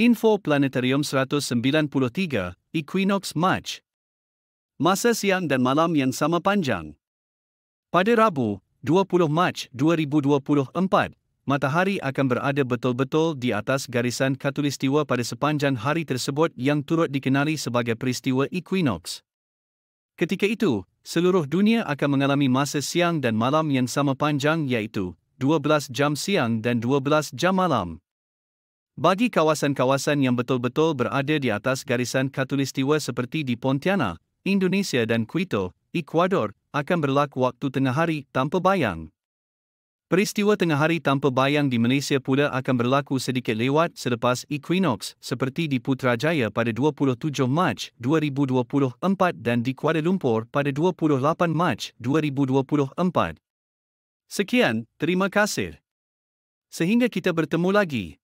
Info Planetarium 193, Equinox March. Masa siang dan malam yang sama panjang. Pada Rabu, 20 Mac 2024, matahari akan berada betul-betul di atas garisan katulistiwa pada sepanjang hari tersebut yang turut dikenali sebagai peristiwa Equinox. Ketika itu, seluruh dunia akan mengalami masa siang dan malam yang sama panjang iaitu 12 jam siang dan 12 jam malam. Bagi kawasan-kawasan yang betul-betul berada di atas garisan katulistiwa seperti di Pontianak, Indonesia dan Quito, Ecuador, akan berlaku waktu tengah hari tanpa bayang. Peristiwa tengah hari tanpa bayang di Malaysia pula akan berlaku sedikit lewat selepas equinox seperti di Putrajaya pada 27 Mac 2024 dan di Kuala Lumpur pada 28 Mac 2024. Sekian, terima kasih. Sehingga kita bertemu lagi.